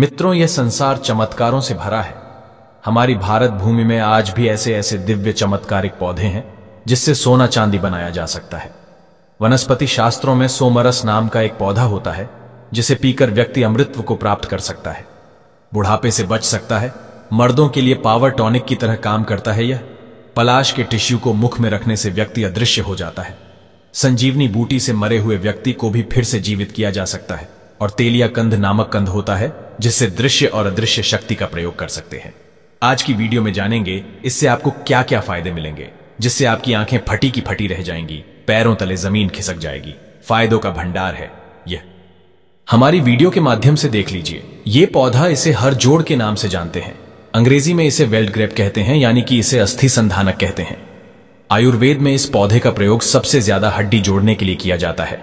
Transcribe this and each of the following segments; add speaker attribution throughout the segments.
Speaker 1: मित्रों यह संसार चमत्कारों से भरा है हमारी भारत भूमि में आज भी ऐसे ऐसे दिव्य चमत्कारिक पौधे हैं जिससे सोना चांदी बनाया जा सकता है वनस्पति शास्त्रों में सोमरस नाम का एक पौधा होता है जिसे पीकर व्यक्ति अमृत को प्राप्त कर सकता है बुढ़ापे से बच सकता है मर्दों के लिए पावर टॉनिक की तरह काम करता है यह पलाश के टिश्यू को मुख में रखने से व्यक्ति अदृश्य हो जाता है संजीवनी बूटी से मरे हुए व्यक्ति को भी फिर से जीवित किया जा सकता है और तेलिया कंध नामक कंध होता है जिससे दृश्य और अदृश्य शक्ति का प्रयोग कर सकते हैं आज की वीडियो में जानेंगे इससे आपको क्या क्या फायदे मिलेंगे जिससे आपकी आंखें फटी की फटी रह जाएंगी पैरों तले जमीन खिसक जाएगी फायदों का भंडार है यह हमारी वीडियो के माध्यम से देख लीजिए ये पौधा इसे हर जोड़ के नाम से जानते हैं अंग्रेजी में इसे वेल्ड ग्रेप कहते हैं यानी कि इसे अस्थि संधानक कहते हैं आयुर्वेद में इस पौधे का प्रयोग सबसे ज्यादा हड्डी जोड़ने के लिए किया जाता है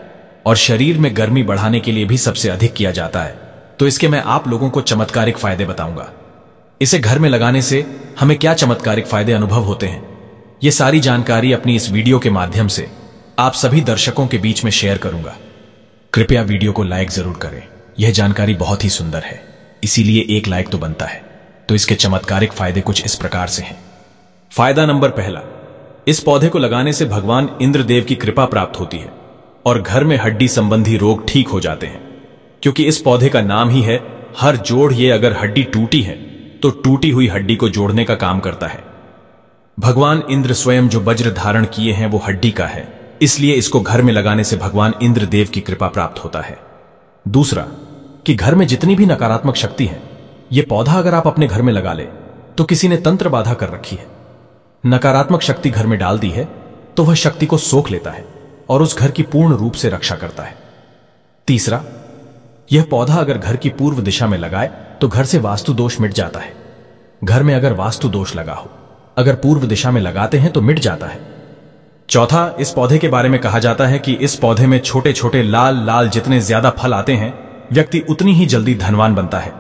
Speaker 1: और शरीर में गर्मी बढ़ाने के लिए भी सबसे अधिक किया जाता है तो इसके मैं आप लोगों को चमत्कारिक फायदे बताऊंगा इसे घर में लगाने से हमें क्या चमत्कारिक फायदे अनुभव होते हैं यह सारी जानकारी अपनी इस वीडियो के माध्यम से आप सभी दर्शकों के बीच में शेयर करूंगा कृपया वीडियो को लाइक जरूर करें यह जानकारी बहुत ही सुंदर है इसीलिए एक लाइक तो बनता है तो इसके चमत्कारिक फायदे कुछ इस प्रकार से हैं फायदा नंबर पहला इस पौधे को लगाने से भगवान इंद्रदेव की कृपा प्राप्त होती है और घर में हड्डी संबंधी रोग ठीक हो जाते हैं क्योंकि इस पौधे का नाम ही है हर जोड़ ये अगर हड्डी टूटी है तो टूटी हुई हड्डी को जोड़ने का काम करता है भगवान इंद्र स्वयं जो वज्र धारण किए हैं वो हड्डी का है इसलिए इसको घर में लगाने से भगवान इंद्र देव की कृपा प्राप्त होता है दूसरा कि घर में जितनी भी नकारात्मक शक्ति है यह पौधा अगर आप अपने घर में लगा ले तो किसी ने तंत्र बाधा कर रखी है नकारात्मक शक्ति घर में डाल दी है तो वह शक्ति को सोख लेता है और उस घर की पूर्ण रूप से रक्षा करता है तीसरा यह पौधा अगर घर की पूर्व दिशा में लगाए तो घर से वास्तु दोष मिट जाता है घर में अगर वास्तु दोष लगा हो अगर पूर्व दिशा में लगाते हैं तो मिट जाता है चौथा इस पौधे के बारे में कहा जाता है कि इस पौधे में छोटे छोटे लाल लाल जितने ज्यादा फल आते हैं व्यक्ति उतनी ही जल्दी धनवान बनता है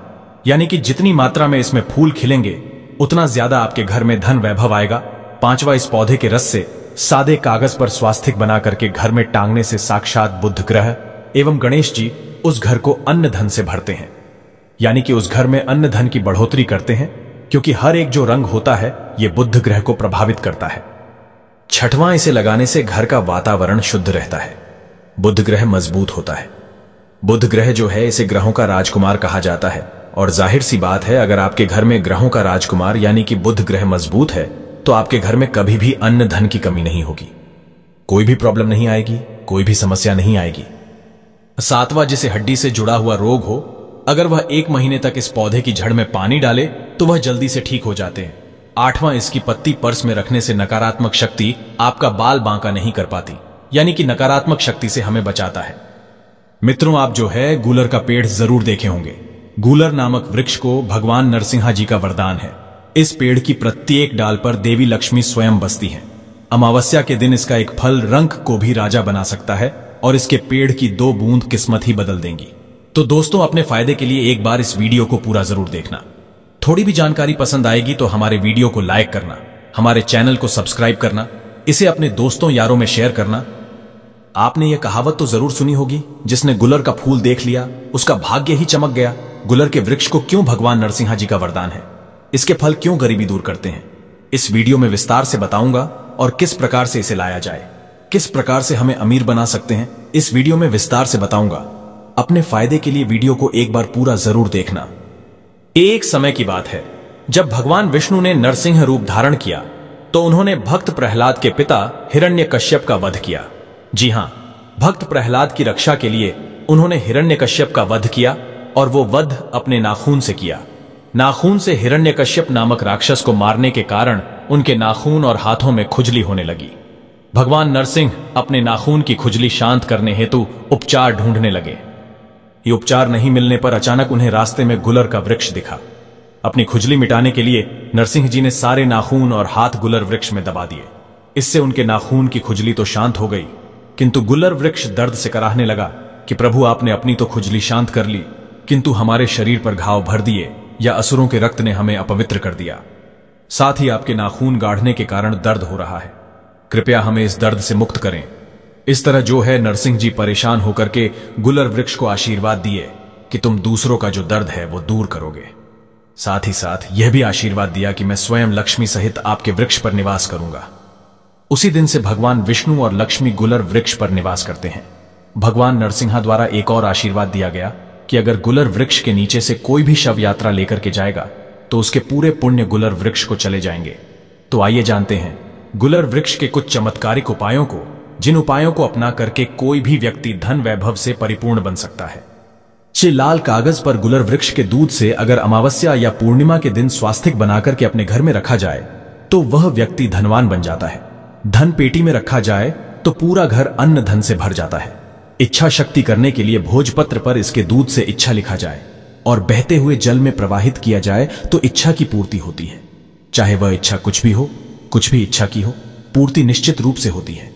Speaker 1: यानी कि जितनी मात्रा में इसमें फूल खिलेंगे उतना ज्यादा आपके घर में धन वैभव आएगा पांचवा इस पौधे के रस से सादे कागज पर स्वास्थिक बना करके घर में टांगने से साक्षात बुद्ध ग्रह एवं गणेश जी उस घर को अन्न धन से भरते हैं यानी कि उस घर में अन्न धन की बढ़ोतरी करते हैं क्योंकि हर एक जो रंग होता है यह बुद्ध ग्रह को प्रभावित करता है छठवां इसे लगाने से घर का वातावरण शुद्ध रहता है बुद्ध ग्रह मजबूत होता है बुद्ध ग्रह जो है इसे ग्रहों का राजकुमार कहा जाता है और जाहिर सी बात है अगर आपके घर में ग्रहों का राजकुमार यानी कि बुद्ध ग्रह मजबूत है तो आपके घर में कभी भी अन्न धन की कमी नहीं होगी कोई भी प्रॉब्लम नहीं आएगी कोई भी समस्या नहीं आएगी सातवां जिसे हड्डी से जुड़ा हुआ रोग हो अगर वह एक महीने तक इस पौधे की जड़ में पानी डाले तो वह जल्दी से ठीक हो जाते हैं आठवां इसकी पत्ती पर्स में रखने से नकारात्मक शक्ति आपका बाल बांका नहीं कर पाती यानी कि नकारात्मक शक्ति से हमें बचाता है मित्रों आप जो है गूलर का पेड़ जरूर देखे होंगे गूलर नामक वृक्ष को भगवान नरसिंहा जी का वरदान है इस पेड़ की प्रत्येक डाल पर देवी लक्ष्मी स्वयं बसती हैं। अमावस्या के दिन इसका एक फल रंग को भी राजा बना सकता है और इसके पेड़ की दो बूंद किस्मत ही बदल देंगी तो दोस्तों अपने फायदे के लिए एक बार इस वीडियो को पूरा जरूर देखना थोड़ी भी जानकारी पसंद आएगी तो हमारे वीडियो को लाइक करना हमारे चैनल को सब्सक्राइब करना इसे अपने दोस्तों यारों में शेयर करना आपने यह कहावत तो जरूर सुनी होगी जिसने गुलर का फूल देख लिया उसका भाग्य ही चमक गया गुलर के वृक्ष को क्यों भगवान नरसिंहा जी का वरदान है इसके फल क्यों गरीबी दूर करते हैं इस वीडियो में विस्तार से बताऊंगा और किस प्रकार से इसे लाया जाए किस प्रकार से हमें अमीर बना सकते हैं इस वीडियो में विस्तार से बताऊंगा अपने फायदे के लिए वीडियो को एक बार पूरा जरूर देखना एक समय की बात है जब भगवान विष्णु ने नरसिंह रूप धारण किया तो उन्होंने भक्त प्रहलाद के पिता हिरण्य कश्यप का वध किया जी हां भक्त प्रहलाद की रक्षा के लिए उन्होंने हिरण्य कश्यप का वध किया और वो वध अपने नाखून से किया नाखून से हिरण्यकश्यप नामक राक्षस को मारने के कारण उनके नाखून और हाथों में खुजली होने लगी भगवान नरसिंह अपने नाखून की खुजली शांत करने हेतु उपचार ढूंढने लगे ये उपचार नहीं मिलने पर अचानक उन्हें रास्ते में गुलर का वृक्ष दिखा अपनी खुजली मिटाने के लिए नरसिंह जी ने सारे नाखून और हाथ गुलर वृक्ष में दबा दिए इससे उनके नाखून की खुजली तो शांत हो गई किंतु गुलर वृक्ष दर्द से कराहने लगा कि प्रभु आपने अपनी तो खुजली शांत कर ली किंतु हमारे शरीर पर घाव भर दिए या असुरों के रक्त ने हमें अपवित्र कर दिया साथ ही आपके नाखून गाढ़ने के कारण दर्द हो रहा है कृपया हमें इस दर्द से मुक्त करें इस तरह जो है नरसिंह जी परेशान होकर के गुलर वृक्ष को आशीर्वाद दिए कि तुम दूसरों का जो दर्द है वो दूर करोगे साथ ही साथ यह भी आशीर्वाद दिया कि मैं स्वयं लक्ष्मी सहित आपके वृक्ष पर निवास करूंगा उसी दिन से भगवान विष्णु और लक्ष्मी गुलर वृक्ष पर निवास करते हैं भगवान नरसिंहा द्वारा एक और आशीर्वाद दिया गया कि अगर गुलर वृक्ष के नीचे से कोई भी शव यात्रा लेकर के जाएगा तो उसके पूरे पुण्य गुलर वृक्ष को चले जाएंगे तो आइए जानते हैं गुलर वृक्ष के कुछ चमत्कारिक उपायों को जिन उपायों को अपना करके कोई भी व्यक्ति धन वैभव से परिपूर्ण बन सकता है श्री लाल कागज पर गुलर वृक्ष के दूध से अगर अमावस्या या पूर्णिमा के दिन स्वास्थ्य बनाकर के अपने घर में रखा जाए तो वह व्यक्ति धनवान बन जाता है धन पेटी में रखा जाए तो पूरा घर अन्न धन से भर जाता है इच्छा शक्ति करने के लिए भोजपत्र पर इसके दूध से इच्छा लिखा जाए और बहते हुए जल में प्रवाहित किया जाए तो इच्छा की पूर्ति होती है चाहे वह इच्छा कुछ भी हो कुछ भी इच्छा की हो पूर्ति निश्चित रूप से होती है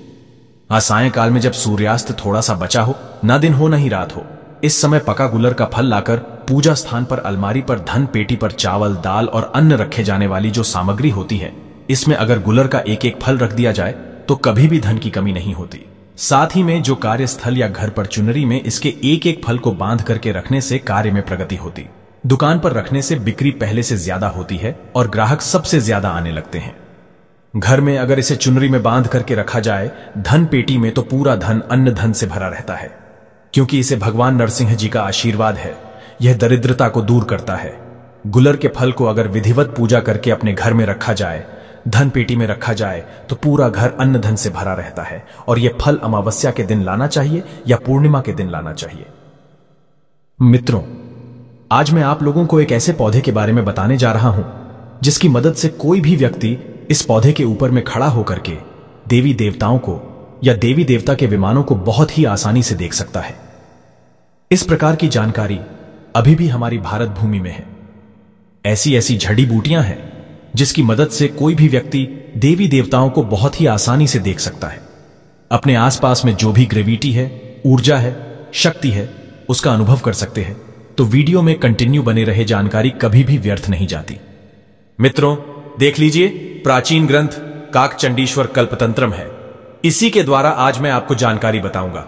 Speaker 1: आज काल में जब सूर्यास्त थोड़ा सा बचा हो ना दिन हो ना ही रात हो इस समय पका गुलर का फल लाकर पूजा स्थान पर अलमारी पर धन पेटी पर चावल दाल और अन्न रखे जाने वाली जो सामग्री होती है इसमें अगर गुलर का एक एक फल रख दिया जाए तो कभी भी धन की कमी नहीं होती साथ ही में जो कार्यस्थल या घर पर चुनरी में इसके एक एक फल को बांध करके रखने से कार्य में प्रगति होती दुकान पर रखने से बिक्री पहले से ज्यादा होती है और ग्राहक सबसे ज्यादा आने लगते हैं घर में अगर इसे चुनरी में बांध करके रखा जाए धन पेटी में तो पूरा धन अन्न धन से भरा रहता है क्योंकि इसे भगवान नरसिंह जी का आशीर्वाद है यह दरिद्रता को दूर करता है गुलर के फल को अगर विधिवत पूजा करके अपने घर में रखा जाए धन पेटी में रखा जाए तो पूरा घर अन्न धन से भरा रहता है और यह फल अमावस्या के दिन लाना चाहिए या पूर्णिमा के दिन लाना चाहिए मित्रों आज मैं आप लोगों को एक ऐसे पौधे के बारे में बताने जा रहा हूं जिसकी मदद से कोई भी व्यक्ति इस पौधे के ऊपर में खड़ा होकर के देवी देवताओं को या देवी देवता के विमानों को बहुत ही आसानी से देख सकता है इस प्रकार की जानकारी अभी भी हमारी भारत भूमि में है ऐसी ऐसी झड़ी बूटियां हैं जिसकी मदद से कोई भी व्यक्ति देवी देवताओं को बहुत ही आसानी से देख सकता है अपने आसपास में जो भी ग्रेविटी है ऊर्जा है शक्ति है उसका अनुभव कर सकते हैं तो वीडियो में कंटिन्यू बने रहे जानकारी कभी भी व्यर्थ नहीं जाती मित्रों देख लीजिए प्राचीन ग्रंथ काक चंडीश्वर कल्पतंत्रम है इसी के द्वारा आज मैं आपको जानकारी बताऊंगा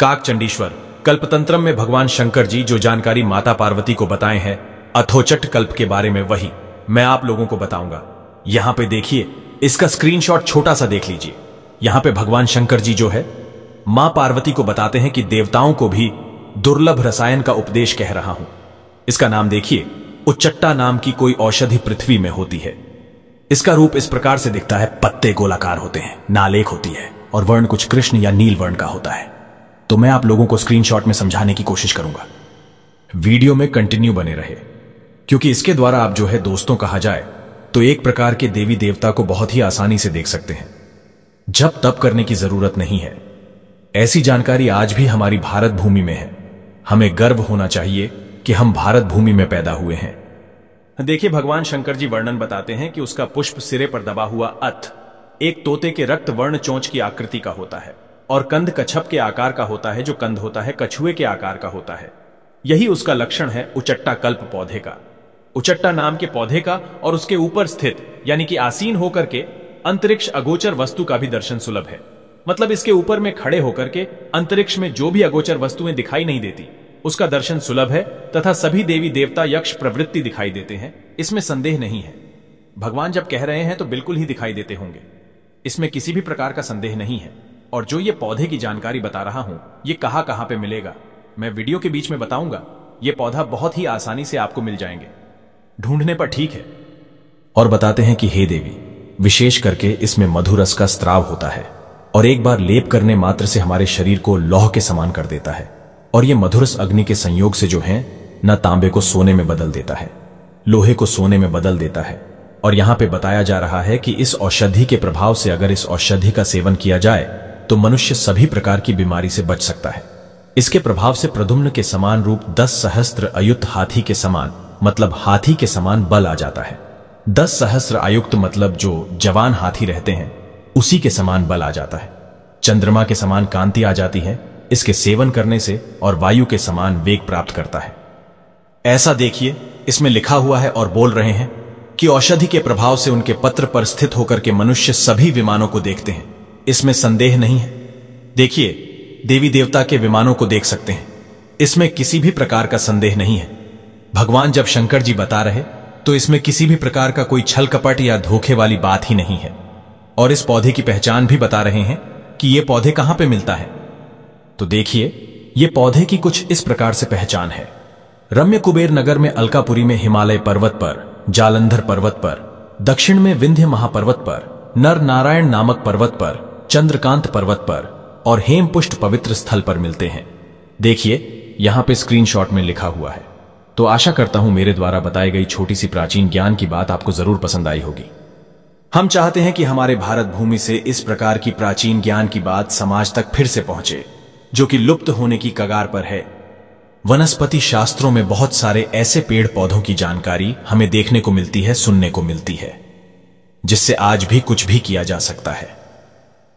Speaker 1: काक चंडीश्वर कल्पतंत्रम में भगवान शंकर जी जो जानकारी माता पार्वती को बताए हैं अथोचट कल्प के बारे में वही मैं आप लोगों को बताऊंगा यहां पे देखिए इसका स्क्रीनशॉट छोटा सा देख लीजिए यहां पे भगवान शंकर जी जो है मां पार्वती को बताते हैं कि देवताओं को भी दुर्लभ रसायन का उपदेश कह रहा हूं इसका नाम देखिए उच्चट्टा नाम की कोई औषधि पृथ्वी में होती है इसका रूप इस प्रकार से दिखता है पत्ते गोलाकार होते हैं नालेख होती है और वर्ण कुछ कृष्ण या नील वर्ण का होता है तो मैं आप लोगों को स्क्रीनशॉट में समझाने की कोशिश करूंगा वीडियो में कंटिन्यू बने रहे क्योंकि इसके द्वारा आप जो है दोस्तों कहा जाए तो एक प्रकार के देवी देवता को बहुत ही आसानी से देख सकते हैं जब तप करने की जरूरत नहीं है ऐसी जानकारी आज भी हमारी भारत भूमि में है हमें गर्व होना चाहिए कि हम भारत भूमि में पैदा हुए हैं देखिए भगवान शंकर जी वर्णन बताते हैं कि उसका पुष्प सिरे पर दबा हुआ अथ एक तोते के रक्त वर्ण चोंच की आकृति का होता है और कंध कछप के आकार का होता है जो कंध होता है कछुए के आकार का होता है यही उसका लक्षण है उचट्टा कल्प पौधे का उचट्टा नाम के पौधे का और उसके ऊपर स्थित यानी कि आसीन होकर के अंतरिक्ष अगोचर वस्तु का भी दर्शन सुलभ है मतलब इसके ऊपर में खड़े होकर के अंतरिक्ष में जो भी अगोचर वस्तुएं दिखाई नहीं देती उसका दर्शन सुलभ है तथा सभी देवी देवता यक्ष प्रवृत्ति दिखाई देते हैं इसमें संदेह नहीं है भगवान जब कह रहे हैं तो बिल्कुल ही दिखाई देते होंगे इसमें किसी भी प्रकार का संदेह नहीं है और जो ये पौधे की जानकारी बता रहा हूं ये कहां कहां पे मिलेगा मैं वीडियो के बीच में बताऊंगा ये पौधा बहुत ही आसानी से आपको मिल जाएंगे ढूंढने पर ठीक है और बताते हैं कि हे देवी विशेष करके इसमें मधुरस का स्त्राव होता है और एक बार लेप करने मात्र से हमारे शरीर को लौह के समान कर देता है और यह मधुरस अग्नि के संयोग से जो है न तांबे को सोने में बदल देता है लोहे को सोने में बदल देता है और यहां पे बताया जा रहा है कि इस औषधि के प्रभाव से अगर इस औषधि का सेवन किया जाए तो मनुष्य सभी प्रकार की बीमारी से बच सकता है इसके प्रभाव से प्रदुम्न के समान रूप दस सहस्त्र अयुत हाथी के समान मतलब हाथी के समान बल आ जाता है दस सहस्र आयुक्त मतलब जो जवान हाथी रहते हैं उसी के समान बल आ जाता है चंद्रमा के समान कांति आ जाती है इसके सेवन करने से और वायु के समान वेग प्राप्त करता है ऐसा देखिए इसमें लिखा हुआ है और बोल रहे हैं कि औषधि के प्रभाव से उनके पत्र पर स्थित होकर के मनुष्य सभी विमानों को देखते हैं इसमें संदेह नहीं है देखिए देवी देवता के विमानों को देख सकते हैं इसमें किसी भी प्रकार का संदेह नहीं है भगवान जब शंकर जी बता रहे तो इसमें किसी भी प्रकार का कोई छल कपट या धोखे वाली बात ही नहीं है और इस पौधे की पहचान भी बता रहे हैं कि यह पौधे कहां पे मिलता है तो देखिए यह पौधे की कुछ इस प्रकार से पहचान है रम्य कुबेर नगर में अलकापुरी में हिमालय पर्वत पर जालंधर पर्वत पर दक्षिण में विंध्य महापर्वत पर नर नारायण नामक पर्वत पर चंद्रकांत पर्वत पर और हेमपुष्ट पवित्र स्थल पर मिलते हैं देखिए यहां पे स्क्रीनशॉट में लिखा हुआ है तो आशा करता हूं मेरे द्वारा बताई गई छोटी सी प्राचीन ज्ञान की बात आपको जरूर पसंद आई होगी हम चाहते हैं कि हमारे भारत भूमि से इस प्रकार की प्राचीन ज्ञान की बात समाज तक फिर से पहुंचे जो कि लुप्त होने की कगार पर है वनस्पति शास्त्रों में बहुत सारे ऐसे पेड़ पौधों की जानकारी हमें देखने को मिलती है सुनने को मिलती है जिससे आज भी कुछ भी किया जा सकता है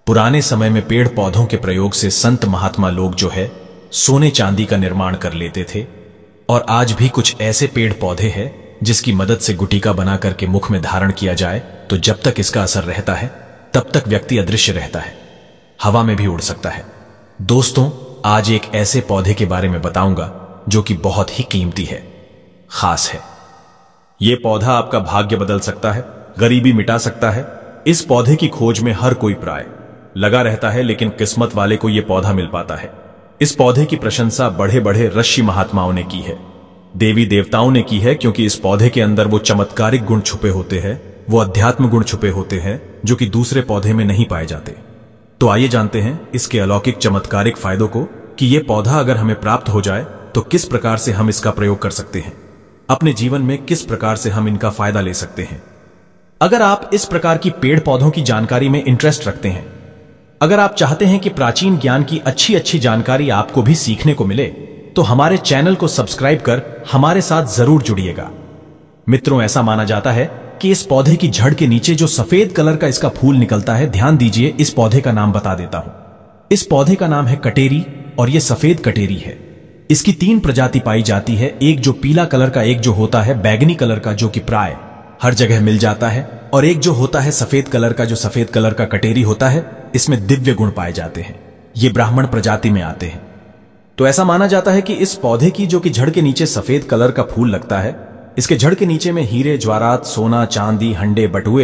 Speaker 1: पुराने समय में पेड़ पौधों के प्रयोग से संत महात्मा लोग जो है सोने चांदी का निर्माण कर लेते थे और आज भी कुछ ऐसे पेड़ पौधे हैं जिसकी मदद से गुटिका बना करके मुख में धारण किया जाए तो जब तक इसका असर रहता है तब तक व्यक्ति अदृश्य रहता है हवा में भी उड़ सकता है दोस्तों आज एक ऐसे पौधे के बारे में बताऊंगा जो कि बहुत ही कीमती है खास है यह पौधा आपका भाग्य बदल सकता है गरीबी मिटा सकता है इस पौधे की खोज में हर कोई प्राय लगा रहता है लेकिन किस्मत वाले को यह पौधा मिल पाता है इस पौधे की प्रशंसा बढ़े बड़े ऋषि महात्माओं ने की है देवी देवताओं ने की है क्योंकि इस पौधे के अंदर वो चमत्कारिक गुण छुपे होते हैं वो अध्यात्म गुण छुपे होते हैं जो कि दूसरे पौधे में नहीं पाए जाते तो आइए जानते हैं इसके अलौकिक चमत्कारिक फायदों को कि यह पौधा अगर हमें प्राप्त हो जाए तो किस प्रकार से हम इसका प्रयोग कर सकते हैं अपने जीवन में किस प्रकार से हम इनका फायदा ले सकते हैं अगर आप इस प्रकार की पेड़ पौधों की जानकारी में इंटरेस्ट रखते हैं अगर आप चाहते हैं कि प्राचीन ज्ञान की अच्छी अच्छी जानकारी आपको भी सीखने को मिले तो हमारे चैनल को सब्सक्राइब कर हमारे साथ जरूर जुड़िएगा मित्रों ऐसा माना जाता है कि इस पौधे की जड़ के नीचे जो सफेद कलर का इसका फूल निकलता है ध्यान दीजिए इस पौधे का नाम बता देता हूं इस पौधे का नाम है कटेरी और यह सफेद कटेरी है इसकी तीन प्रजाति पाई जाती है एक जो पीला कलर का एक जो होता है बैगनी कलर का जो कि प्राय हर जगह मिल जाता है और एक जो होता है सफेद कलर का जो सफेद कलर का कटेरी होता है इसमें दिव्य गुण पाए जाते हैं ये ब्राह्मण प्रजाति में आते हैं तो ऐसा माना जाता है कि इस पौधे की जो कि झड़ के नीचे सफेद कलर का फूल लगता है इसके झड़ के नीचे में हीरे ज्वारात सोना चांदी हंडे बटुए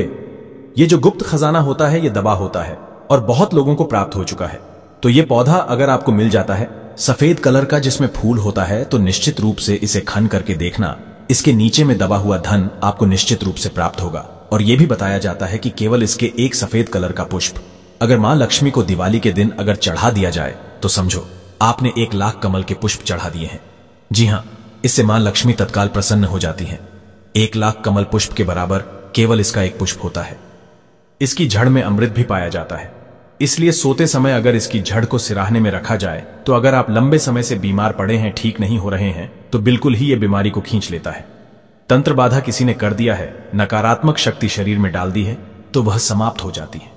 Speaker 1: ये जो गुप्त खजाना होता है ये दबा होता है और बहुत लोगों को प्राप्त हो चुका है तो ये पौधा अगर आपको मिल जाता है सफेद कलर का जिसमें फूल होता है तो निश्चित रूप से इसे खन करके देखना इसके नीचे में दबा हुआ धन आपको निश्चित रूप से प्राप्त होगा और यह भी बताया जाता है कि केवल इसके एक सफेद कलर का पुष्प अगर मां लक्ष्मी को दिवाली के दिन अगर चढ़ा दिया जाए तो समझो आपने एक लाख कमल के पुष्प चढ़ा दिए हैं जी हां इससे मां लक्ष्मी तत्काल प्रसन्न हो जाती हैं एक लाख कमल पुष्प के बराबर केवल इसका एक पुष्प होता है इसकी झड़ में अमृत भी पाया जाता है इसलिए सोते समय अगर इसकी झड़ को सिराहने में रखा जाए तो अगर आप लंबे समय से बीमार पड़े हैं ठीक नहीं हो रहे हैं तो बिल्कुल ही यह बीमारी को खींच लेता है तंत्र बाधा किसी ने कर दिया है नकारात्मक शक्ति शरीर में डाल दी है तो वह समाप्त हो जाती है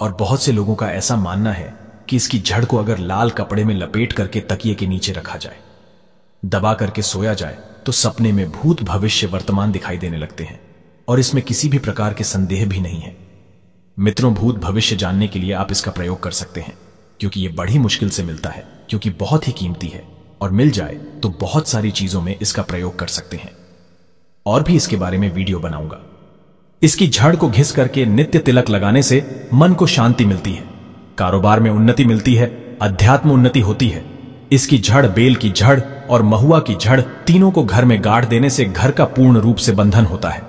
Speaker 1: और बहुत से लोगों का ऐसा मानना है कि इसकी जड़ को अगर लाल कपड़े में लपेट करके तकिए के नीचे रखा जाए दबा करके सोया जाए तो सपने में भूत भविष्य वर्तमान दिखाई देने लगते हैं और इसमें किसी भी प्रकार के संदेह भी नहीं है मित्रों भूत भविष्य जानने के लिए आप इसका प्रयोग कर सकते हैं क्योंकि ये बड़ी मुश्किल से मिलता है क्योंकि बहुत ही कीमती है और मिल जाए तो बहुत सारी चीजों में इसका प्रयोग कर सकते हैं और भी इसके बारे में वीडियो बनाऊंगा इसकी झड़ को घिस करके नित्य तिलक लगाने से मन को शांति मिलती है कारोबार में उन्नति मिलती है अध्यात्म उन्नति होती है इसकी झड़ बेल की झड़ और महुआ की झड़ तीनों को घर में गाड़ देने से घर का पूर्ण रूप से बंधन होता है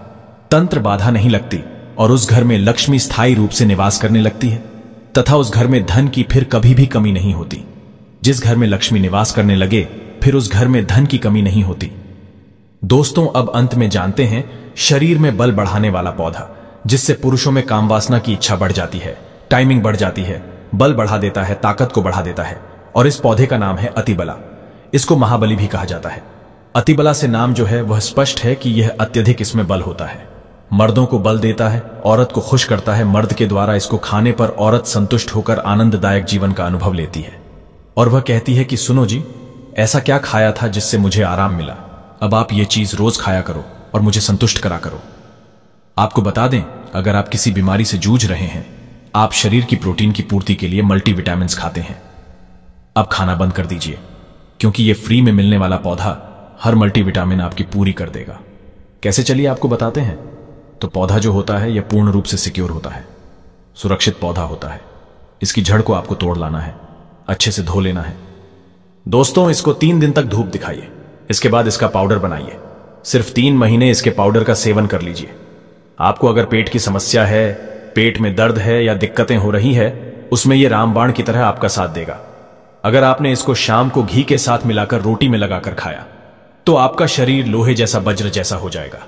Speaker 1: तंत्र बाधा नहीं लगती और उस घर में लक्ष्मी स्थायी रूप से निवास करने लगती है तथा उस घर में धन की फिर कभी भी कमी नहीं होती जिस घर में लक्ष्मी निवास करने लगे फिर उस घर में धन की कमी नहीं होती दोस्तों अब अंत में जानते हैं शरीर में बल बढ़ाने वाला पौधा जिससे पुरुषों में कामवासना की इच्छा बढ़ जाती है टाइमिंग बढ़ जाती है बल बढ़ा देता है ताकत को बढ़ा देता है और इस पौधे का नाम है अतिबला इसको महाबली भी कहा जाता है अतिबला से नाम जो है वह स्पष्ट है कि यह अत्यधिक इसमें बल होता है मर्दों को बल देता है औरत को खुश करता है मर्द के द्वारा इसको खाने पर औरत संतुष्ट होकर आनंददायक जीवन का अनुभव लेती है और वह कहती है कि सुनो जी ऐसा क्या खाया था जिससे मुझे आराम मिला अब आप ये चीज रोज खाया करो और मुझे संतुष्ट करा करो आपको बता दें अगर आप किसी बीमारी से जूझ रहे हैं आप शरीर की प्रोटीन की पूर्ति के लिए मल्टीविटामिन खाते हैं अब खाना बंद कर दीजिए क्योंकि यह फ्री में मिलने वाला पौधा हर मल्टीविटामिन आपकी पूरी कर देगा कैसे चलिए आपको बताते हैं तो पौधा जो होता है यह पूर्ण रूप से सिक्योर होता है सुरक्षित पौधा होता है इसकी जड़ को आपको तोड़ लाना है अच्छे से धो लेना है दोस्तों इसको तीन दिन तक धूप दिखाइए इसके बाद इसका पाउडर बनाइए सिर्फ तीन महीने इसके पाउडर का सेवन कर लीजिए आपको अगर पेट की समस्या है पेट में दर्द है या दिक्कतें हो रही है उसमें यह रामबाण की तरह आपका साथ देगा अगर आपने इसको शाम को घी के साथ मिलाकर रोटी में लगाकर खाया तो आपका शरीर लोहे जैसा वज्र जैसा हो जाएगा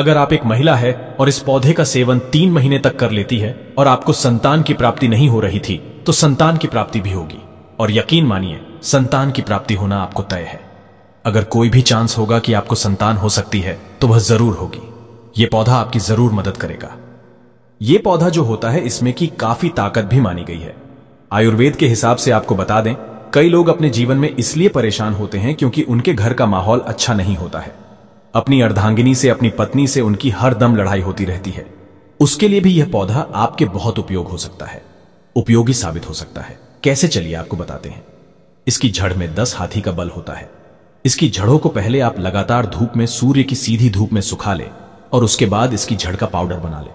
Speaker 1: अगर आप एक महिला है और इस पौधे का सेवन तीन महीने तक कर लेती है और आपको संतान की प्राप्ति नहीं हो रही थी तो संतान की प्राप्ति भी होगी और यकीन मानिए संतान की प्राप्ति होना आपको तय है अगर कोई भी चांस होगा कि आपको संतान हो सकती है तो वह जरूर होगी यह पौधा आपकी जरूर मदद करेगा यह पौधा जो होता है इसमें की काफी ताकत भी मानी गई है आयुर्वेद के हिसाब से आपको बता दें कई लोग अपने जीवन में इसलिए परेशान होते हैं क्योंकि उनके घर का माहौल अच्छा नहीं होता है अपनी अर्धांगिनी से अपनी पत्नी से उनकी हर दम लड़ाई होती रहती है उसके लिए भी यह पौधा आपके बहुत उपयोग हो सकता है उपयोगी साबित हो सकता है कैसे चलिए आपको बताते हैं इसकी जड़ में दस हाथी का बल होता है इसकी जड़ों को पहले आप लगातार धूप में सूर्य की सीधी धूप में सुखा ले और उसके बाद इसकी जड़ का पाउडर बना ले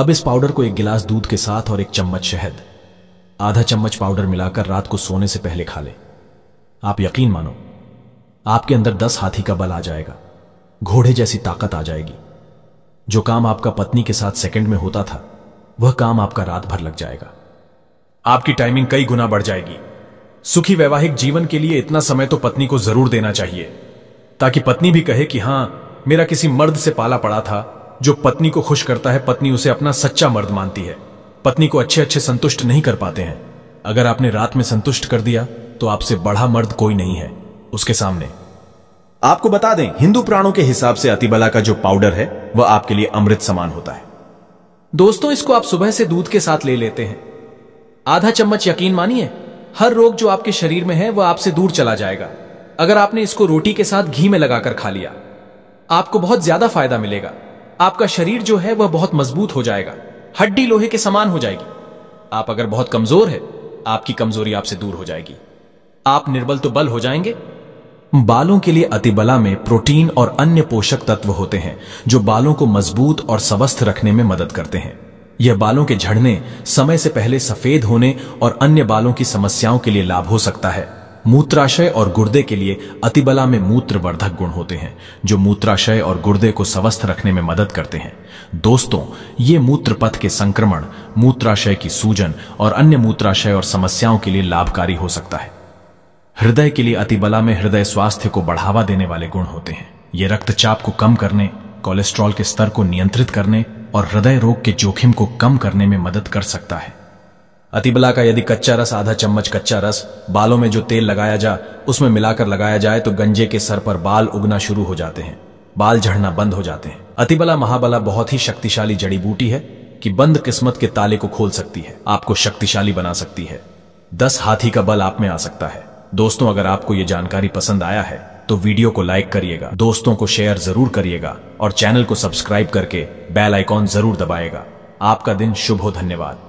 Speaker 1: अब इस पाउडर को एक गिलास दूध के साथ और एक चम्मच शहद आधा चम्मच पाउडर मिलाकर रात को सोने से पहले खा ले आप यकीन मानो आपके अंदर दस हाथी का बल आ जाएगा घोड़े जैसी ताकत आ जाएगी जो काम आपका पत्नी के साथ सेकंड में होता था वह काम आपका रात भर लग जाएगा आपकी टाइमिंग कई गुना बढ़ जाएगी सुखी वैवाहिक जीवन के लिए इतना समय तो पत्नी को जरूर देना चाहिए ताकि पत्नी भी कहे कि हाँ मेरा किसी मर्द से पाला पड़ा था जो पत्नी को खुश करता है पत्नी उसे अपना सच्चा मर्द मानती है पत्नी को अच्छे अच्छे संतुष्ट नहीं कर पाते हैं अगर आपने रात में संतुष्ट कर दिया तो आपसे बड़ा मर्द कोई नहीं है उसके सामने आपको बता दें हिंदू प्राणों के हिसाब से अतिबला का जो पाउडर है वह आपके लिए अमृत समान होता है दोस्तों इसको आप सुबह से दूध के साथ ले लेते हैं आधा चम्मच यकीन मानिए हर रोग जो आपके शरीर में है वह आपसे दूर चला जाएगा अगर आपने इसको रोटी के साथ घी में लगाकर खा लिया आपको बहुत ज्यादा फायदा मिलेगा आपका शरीर जो है वह बहुत मजबूत हो जाएगा हड्डी लोहे के समान हो जाएगी आप अगर बहुत कमजोर है आपकी कमजोरी आपसे दूर हो जाएगी आप निर्बल तो बल हो जाएंगे बालों के लिए अतिबला में प्रोटीन और अन्य पोषक तत्व होते हैं जो बालों को मजबूत और स्वस्थ रखने में मदद करते हैं यह बालों के झड़ने समय से पहले सफेद होने और अन्य बालों की समस्याओं के लिए लाभ हो सकता है मूत्राशय और गुर्दे के लिए अतिबला में मूत्रवर्धक गुण होते हैं जो मूत्राशय और गुर्दे को स्वस्थ रखने में मदद करते हैं दोस्तों ये मूत्रपथ के संक्रमण मूत्राशय की सूजन और अन्य मूत्राशय और समस्याओं के लिए लाभकारी हो सकता है हृदय के लिए अतिबला में हृदय स्वास्थ्य को बढ़ावा देने वाले गुण होते हैं ये रक्तचाप को कम करने कोलेस्ट्रॉल के स्तर को नियंत्रित करने और हृदय रोग के जोखिम को कम करने में मदद कर सकता है अतिबला का यदि कच्चा रस आधा चम्मच कच्चा रस बालों में जो तेल लगाया जा उसमें मिलाकर लगाया जाए तो गंजे के सर पर बाल उगना शुरू हो जाते हैं बाल झड़ना बंद हो जाते हैं अतिबला महाबला बहुत ही शक्तिशाली जड़ी बूटी है कि बंद किस्मत के ताले को खोल सकती है आपको शक्तिशाली बना सकती है दस हाथी का बल आप में आ सकता है दोस्तों अगर आपको ये जानकारी पसंद आया है तो वीडियो को लाइक करिएगा दोस्तों को शेयर जरूर करिएगा और चैनल को सब्सक्राइब करके बेल आइकॉन जरूर दबाएगा आपका दिन शुभ हो धन्यवाद